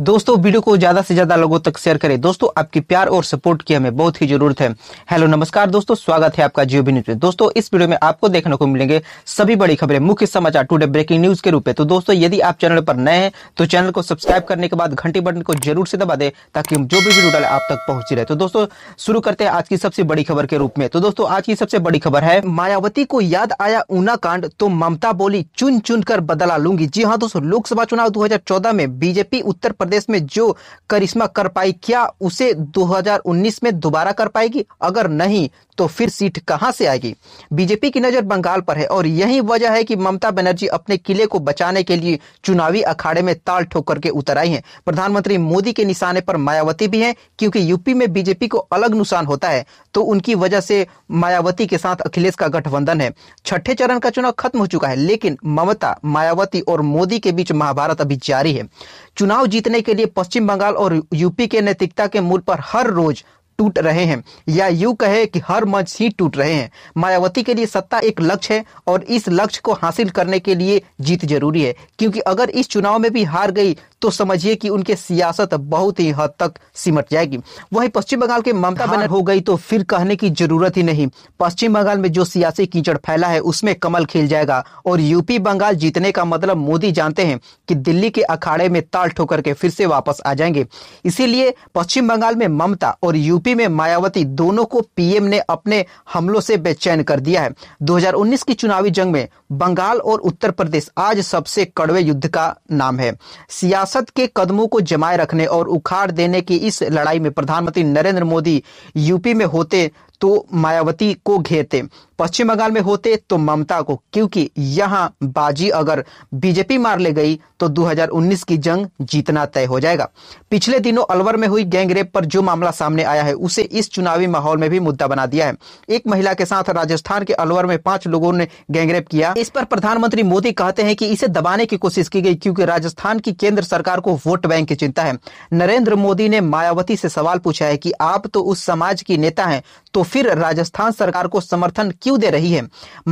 दोस्तों वीडियो को ज्यादा से ज्यादा लोगों तक शेयर करें दोस्तों आपकी प्यार और सपोर्ट की हमें बहुत ही जरूरत है हेलो नमस्कार दोस्तों स्वागत है आपका जियो भी न्यूज में दोस्तों इस वीडियो में आपको देखने को मिलेंगे सभी बड़ी खबरें मुख्य समाचार टुडे ब्रेकिंग न्यूज के रूप में तो दोस्तों यदि आप चैनल पर नए हैं तो चैनल को सब्सक्राइब करने के बाद घंटी बटन को जरूर से दबा दे ताकि हम जो भी वीडियो डाले आप तक पहुंची रहे तो दोस्तों शुरू करते हैं आज की सबसे बड़ी खबर के रूप में तो दोस्तों आज की सबसे बड़ी खबर है मायावती को याद आया ऊना कांड तो ममता बोली चुन चुन कर बदला लूंगी जी हाँ दोस्तों लोकसभा चुनाव दो में बीजेपी उत्तर प्रदेश में जो करिश्मा कर पाई क्या उसे 2019 में दोबारा कर पाएगी अगर नहीं तो फिर सीट कहां से आएगी बीजेपी की नजर बंगाल पर है और यही वजह है कि ममता बनर्जी अपने किले को बचाने के लिए चुनावी अखाड़े में ताल ठोक करके उतर आई हैं प्रधानमंत्री मोदी के निशाने पर मायावती भी हैं क्योंकि यूपी में बीजेपी को अलग नुकसान होता है तो उनकी वजह से मायावती के साथ अखिलेश का गठबंधन है छठे चरण का चुनाव खत्म हो चुका है लेकिन ममता मायावती और मोदी के बीच महाभारत अभी जारी है चुनाव जीतने के लिए पश्चिम बंगाल और यूपी के नैतिकता के मूल पर हर रोज टूट रहे हैं या यूं कहे कि हर मंच ही टूट रहे हैं मायावती के लिए सत्ता एक लक्ष्य है और इस लक्ष्य को हासिल करने के लिए जीत जरूरी है क्योंकि अगर इस चुनाव में भी हार गई तो समझिए कि उनके सियासत बहुत ही हद तक सिमट जाएगी वहीं पश्चिम बंगाल के ममता बनर हो गई तो फिर कहने की जरूरत ही नहीं पश्चिम बंगाल में जो सियासी कीचड़ फैला है उसमें कमल खिल जाएगा और यूपी बंगाल जीतने का मतलब मोदी जानते हैं कि दिल्ली के अखाड़े में ताल ठोकर के फिर से वापस आ जाएंगे इसीलिए पश्चिम बंगाल में ममता और यूपी यूपी में मायावती दोनों को पीएम ने अपने हमलों से बेचैन कर दिया है 2019 की चुनावी जंग में बंगाल और उत्तर प्रदेश आज सबसे कड़वे युद्ध का नाम है सियासत के कदमों को जमाए रखने और उखाड़ देने की इस लड़ाई में प्रधानमंत्री नरेंद्र मोदी यूपी में होते तो मायावती को घेरते पश्चिम बंगाल में होते तो ममता को क्योंकि यहां बाजी अगर बीजेपी मार ले गई तो 2019 की जंग जीतना तय हो जाएगा पिछले दिनों अलवर में हुई गैंगरेप पर जो मामला सामने आया है उसे इस चुनावी माहौल में भी मुद्दा बना दिया है एक महिला के साथ राजस्थान के अलवर में पांच लोगों ने गैंगरेप किया इस पर प्रधानमंत्री मोदी कहते हैं कि इसे दबाने की कोशिश की गई क्योंकि राजस्थान की केंद्र सरकार को वोट बैंक की चिंता है नरेंद्र मोदी ने मायावती से सवाल पूछा है कि आप तो उस समाज की नेता हैं तो फिर राजस्थान सरकार को समर्थन क्यों दे रही है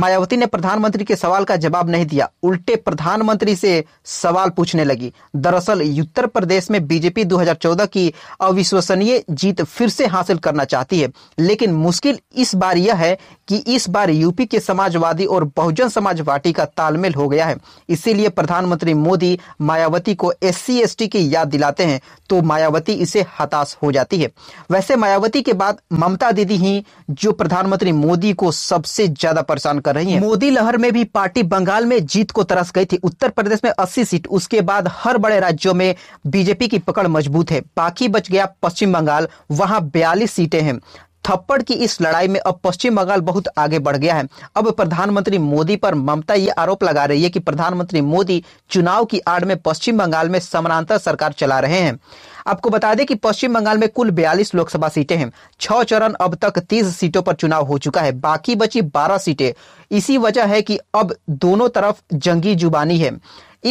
मायावती ने प्रधानमंत्री के सवाल का जवाब नहीं दिया उल्टे प्रधानमंत्री से सवाल पूछने लगी दरअसल उत्तर प्रदेश में बीजेपी 2014 की अविश्वसनीय जीत फिर से हासिल करना चाहती है लेकिन मुश्किल इस बार यह है कि इस बार यूपी के समाजवादी और बहुजन समाज समाज पार्टी का तालमेल हो गया है इसीलिए प्रधानमंत्री मोदी मायावती को एस सी की याद दिलाते हैं तो मायावती इसे हताश हो जाती है वैसे मायावती के बाद ममता दीदी ही जो प्रधानमंत्री मोदी को सबसे ज्यादा परेशान कर रही है मोदी लहर में भी पार्टी बंगाल में जीत को तरस गई थी उत्तर प्रदेश में अस्सी सीट उसके बाद हर बड़े राज्यों में बीजेपी की पकड़ मजबूत है बाकी बच गया पश्चिम बंगाल वहां बयालीस सीटें हैं थप्पड़ की इस लड़ाई में अब पश्चिम बंगाल बहुत आगे बढ़ गया है अब प्रधानमंत्री मोदी पर ममता ये आरोप लगा रही है कि प्रधानमंत्री मोदी चुनाव की आड़ में पश्चिम बंगाल में समानांतर सरकार चला रहे हैं आपको बता दें कि पश्चिम बंगाल में कुल 42 लोकसभा सीटें हैं छह चरण अब तक 30 सीटों पर चुनाव हो चुका है बाकी बची 12 सीटें इसी वजह है कि अब दोनों तरफ जंगी जुबानी है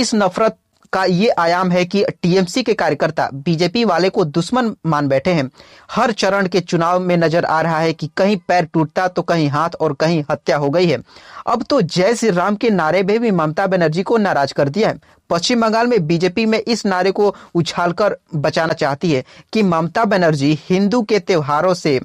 इस नफरत का ये आयाम है कि टीएमसी के कार्यकर्ता बीजेपी वाले को दुश्मन मान बैठे हैं हर चरण के चुनाव में नजर आ रहा है कि कहीं पैर टूटता तो कहीं हाथ और कहीं हत्या हो गई है अब तो जय श्री राम के नारे में भी ममता बनर्जी को नाराज कर दिया है पश्चिम बंगाल में बीजेपी में इस नारे को उछालकर बचाना चाहती है कि ममता बनर्जी हिंदू के त्योहारों से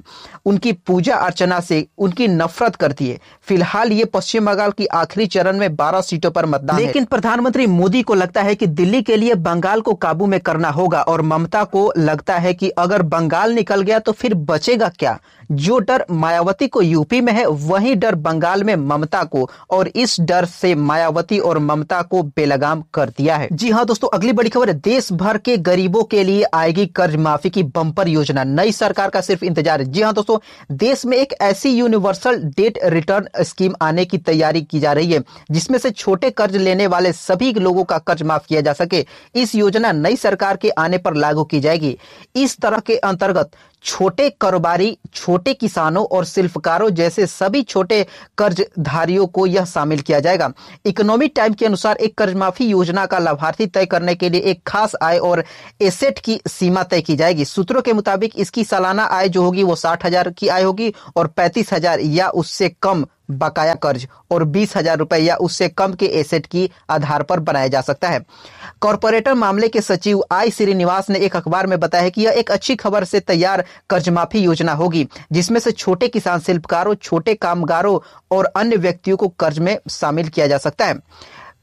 उनकी पूजा अर्चना से उनकी नफरत करती है फिलहाल ये पश्चिम बंगाल की आखिरी चरण में 12 सीटों पर मतदान लेकिन प्रधानमंत्री मोदी को लगता है कि दिल्ली के लिए बंगाल को काबू में करना होगा और ममता को लगता है कि अगर बंगाल निकल गया तो फिर बचेगा क्या जो डर मायावती को यूपी में है वही डर बंगाल में ममता को और इस डर से मायावती और ममता को बेलगाम कर दिया है जी हाँ दोस्तों अगली बड़ी खबर देश भर के गरीबों के लिए आएगी कर्ज माफी की बंपर योजना नई सरकार का सिर्फ इंतजार है जी हाँ दोस्तों देश में एक ऐसी यूनिवर्सल डेट रिटर्न स्कीम आने की तैयारी की जा रही है जिसमें से छोटे कर्ज लेने वाले सभी लोगों का कर्ज माफ किया जा सके इस योजना नई सरकार के आने पर लागू की जाएगी इस तरह के अंतर्गत छोटे कारोबारी छोटे किसानों और शिल्पकारों जैसे सभी छोटे कर्जधारियों को यह शामिल किया जाएगा इकोनॉमिक टाइम के अनुसार एक कर्ज माफी योजना का लाभार्थी तय करने के लिए एक खास आय और एसेट की सीमा तय की जाएगी सूत्रों के मुताबिक इसकी सालाना आय जो होगी वो साठ हजार की आय होगी और पैंतीस हजार या उससे कम बकाया कर्ज और बीस हजार रुपए या उससे कम के एसेट की आधार पर बनाया जा सकता है कॉरपोरेटर मामले के सचिव आई श्रीनिवास ने एक अखबार में बताया कि यह एक अच्छी खबर से तैयार कर्ज माफी योजना होगी जिसमें से छोटे किसान शिल्पकारों छोटे कामगारों और अन्य व्यक्तियों को कर्ज में शामिल किया जा सकता है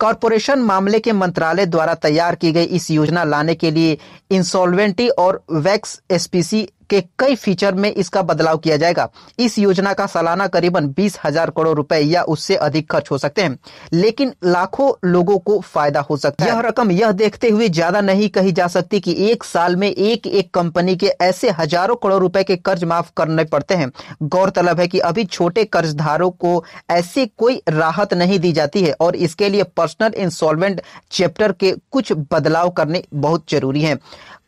कॉरपोरेशन मामले के मंत्रालय द्वारा तैयार की गई इस योजना लाने के लिए इंसॉल्वेंटी और वैक्स एसपीसी के कई फीचर में इसका बदलाव किया जाएगा इस योजना का सालाना करीबन बीस हजार करोड़ रुपए या उससे अधिक खर्च हो सकते हैं लेकिन लाखों लोगों को फायदा हो सकता है यह रकम यह देखते हुए ज्यादा नहीं कही जा सकती कि एक साल में एक एक कंपनी के ऐसे हजारों करोड़ रुपए के कर्ज माफ करने पड़ते हैं गौरतलब है कि अभी छोटे कर्जधारों को ऐसी कोई राहत नहीं दी जाती है और इसके लिए पर्सनल इंस्टॉलमेंट चैप्टर के कुछ बदलाव करने बहुत जरूरी है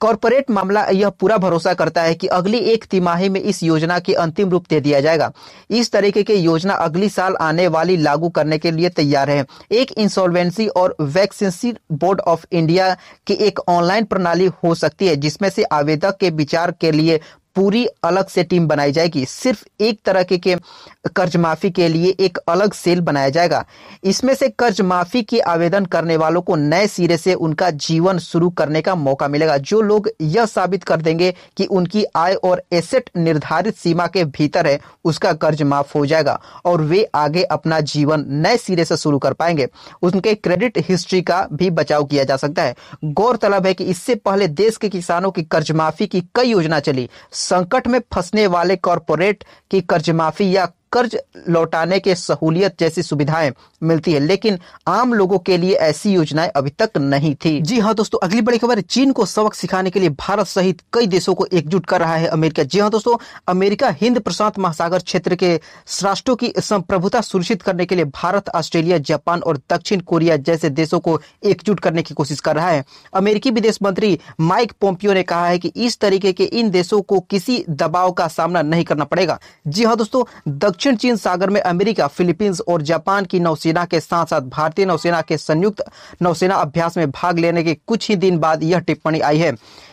कॉरपोरेट मामला यह पूरा भरोसा करता है कि अगली एक तिमाही में इस योजना के अंतिम रूप दे दिया जाएगा इस तरीके की योजना अगली साल आने वाली लागू करने के लिए तैयार है एक इंसॉल्वेंसी और वैक्सीसी बोर्ड ऑफ इंडिया की एक ऑनलाइन प्रणाली हो सकती है जिसमें से आवेदक के विचार के लिए पूरी अलग से टीम बनाई जाएगी सिर्फ एक तरह के, कर्ज माफी के लिए एक अलग सेल बनाया जाएगा इसमें से कर्ज माफी के आवेदन करने वालों को नए सिरे से उनका जीवन शुरू करने का मौका मिलेगा जो लोग यह साबित कर देंगे कि उनकी आय और एसेट निर्धारित सीमा के भीतर है उसका कर्ज माफ हो जाएगा और वे आगे अपना जीवन नए सिरे से शुरू कर पाएंगे उनके क्रेडिट हिस्ट्री का भी बचाव किया जा सकता है गौरतलब है कि इससे पहले देश के किसानों की कर्ज माफी की कई योजना चली संकट में फंसने वाले कॉरपोरेट की कर्ज माफी या कर्ज लौटाने के सहूलियत जैसी सुविधाएं मिलती है लेकिन आम लोगों के लिए ऐसी योजनाएं अभी तक नहीं थी जी हाँ दोस्तों अगली बड़ी खबर चीन को सबक सिखाने के लिए भारत सहित कई देशों को एकजुट कर रहा है अमेरिका जी हाँ दोस्तों अमेरिका हिंद प्रशांत महासागर क्षेत्र के राष्ट्रों की संप्रभुता सुनिश्चित करने के लिए भारत ऑस्ट्रेलिया जापान और दक्षिण कोरिया जैसे देशों को एकजुट करने की कोशिश कर रहा है अमेरिकी विदेश मंत्री माइक पोम्पियो ने कहा है कि इस तरीके के इन देशों को किसी दबाव का सामना नहीं करना पड़ेगा जी हाँ दोस्तों दक्षिण चीन सागर में अमेरिका फिलीपींस और जापान की नौसेना के साथ साथ भारतीय नौसेना के संयुक्त नौसेना अभ्यास में भाग लेने के कुछ ही दिन बाद यह टिप्पणी आई है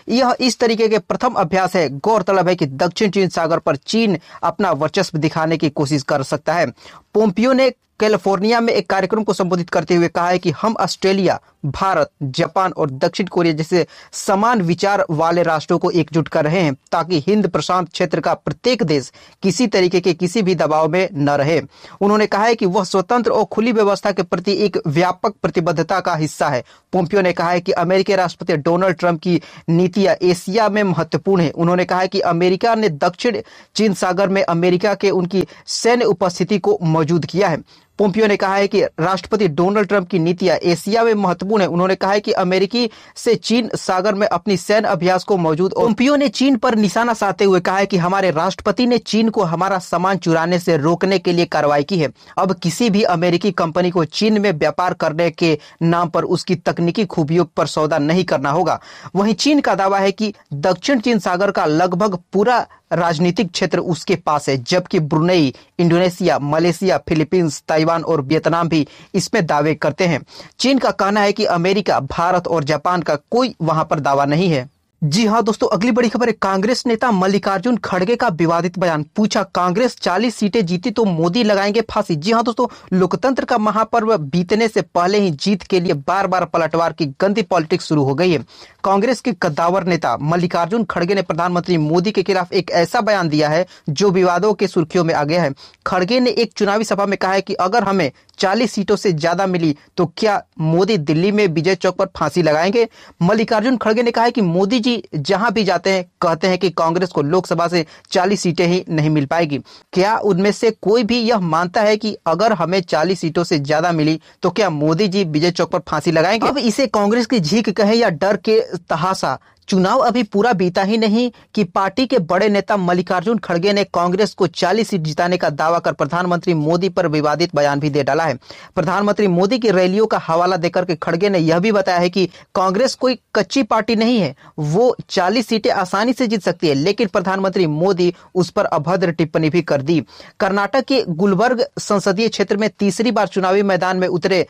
यह इस तरीके के प्रथम अभ्यास है गौरतलब है कि दक्षिण चीन सागर पर चीन अपना वर्चस्व दिखाने की कोशिश कर सकता है पोम्पियो ने कैलिफोर्निया में एक कार्यक्रम को संबोधित करते हुए कहा है कि हम ऑस्ट्रेलिया भारत जापान और दक्षिण कोरिया जैसे समान विचार वाले राष्ट्रों को एकजुट कर रहे हैं ताकि हिंद प्रशांत क्षेत्र का प्रत्येक देश किसी तरीके के किसी भी दबाव में न रहे उन्होंने कहा है कि वह स्वतंत्र और खुली व्यवस्था के प्रति एक व्यापक प्रतिबद्धता का हिस्सा है पोम्पियो ने कहा है कि अमेरिकी राष्ट्रपति डोनाल्ड ट्रंप की नीतियां एशिया में महत्वपूर्ण है उन्होंने कहा है कि अमेरिका ने दक्षिण चीन सागर में अमेरिका के उनकी सैन्य उपस्थिति को मौजूद किया है पोम्पियो ने कहा है कि राष्ट्रपति डोनाल्ड ट्रंप की नीतियां एशिया में महत्वपूर्ण है उन्होंने कहा है कि अमेरिकी से चीन सागर में अपनी सैन्य अभ्यास को मौजूद पोम्पियो ने चीन पर निशाना साधते हुए कहा है कि हमारे राष्ट्रपति ने चीन को हमारा सामान चुराने से रोकने के लिए कार्रवाई की है अब किसी भी अमेरिकी कंपनी को चीन में व्यापार करने के नाम पर उसकी तकनीकी खूबियों पर सौदा नहीं करना होगा वहीं चीन का दावा है कि दक्षिण चीन सागर का लगभग पूरा राजनीतिक क्षेत्र उसके पास है जबकि Brunei Indonesia Malaysia Philippines Taiwan Taiwan और वियतनाम भी इसमें दावे करते हैं चीन का कहना है कि अमेरिका भारत और जापान का कोई वहां पर दावा नहीं है जी हाँ दोस्तों अगली बड़ी खबर है कांग्रेस नेता मल्लिकार्जुन खड़गे का विवादित बयान पूछा कांग्रेस 40 सीटें जीती तो मोदी लगाएंगे फांसी जी हाँ दोस्तों लोकतंत्र का महापर्व बीतने से पहले ही जीत के लिए बार बार पलटवार की गंदी पॉलिटिक्स शुरू हो गई है कांग्रेस के कद्दावर नेता मल्लिकार्जुन खड़गे ने प्रधानमंत्री मोदी के खिलाफ एक ऐसा बयान दिया है जो विवादों के सुर्खियों में आ गया है खड़गे ने एक चुनावी सभा में कहा है कि अगर हमें चालीस सीटों से ज्यादा मिली तो क्या मोदी दिल्ली में विजय चौक पर फांसी लगाएंगे मल्लिकार्जुन खड़गे ने कहा है कि मोदी जी जहां भी जाते हैं कहते हैं कि कांग्रेस को लोकसभा से चालीस सीटें ही नहीं मिल पाएगी क्या उनमें से कोई भी यह मानता है कि अगर हमें चालीस सीटों से ज्यादा मिली तो क्या मोदी जी विजय चौक पर फांसी लगाएंगे अब इसे कांग्रेस की झीक कहे या डर के तहासा चुनाव अभी पूरा बीता ही नहीं कि पार्टी के बड़े नेता मल्लिकार्जुन खड़गे ने कांग्रेस को 40 सीट जिताने का दावा कर प्रधानमंत्री मोदी पर विवादित बयान भी दे डाला है प्रधानमंत्री मोदी की रैलियों का हवाला देकर के खड़गे ने यह भी बताया है कि कांग्रेस कोई कच्ची पार्टी नहीं है वो चालीस सीटें आसानी से जीत सकती है लेकिन प्रधानमंत्री मोदी उस पर अभद्र टिप्पणी भी कर दी कर्नाटक के गुलबर्ग संसदीय क्षेत्र में तीसरी बार चुनावी मैदान में उतरे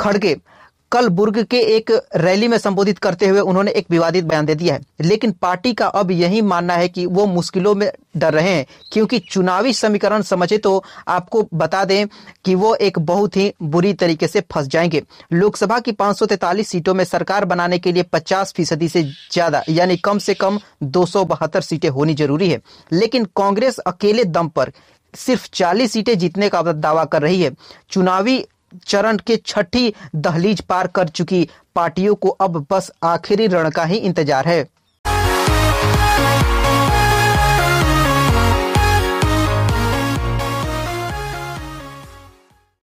खड़गे कल बुर्ग के एक रैली में संबोधित करते हुए उन्होंने एक विवादित बयान दे दिया है लेकिन पार्टी का अब यही मानना है कि वो मुश्किलों में डर रहे हैं क्योंकि चुनावी समीकरण समझे तो आपको बता दें कि वो एक बहुत ही बुरी तरीके से फंस जाएंगे लोकसभा की पांच सीटों में सरकार बनाने के लिए पचास फीसदी से ज्यादा यानी कम से कम दो सीटें होनी जरूरी है लेकिन कांग्रेस अकेले दम पर सिर्फ 40 सीटें जीतने का दावा कर रही है चुनावी चरण के छठी दहलीज पार कर चुकी पार्टियों को अब बस आखिरी रण का ही इंतजार है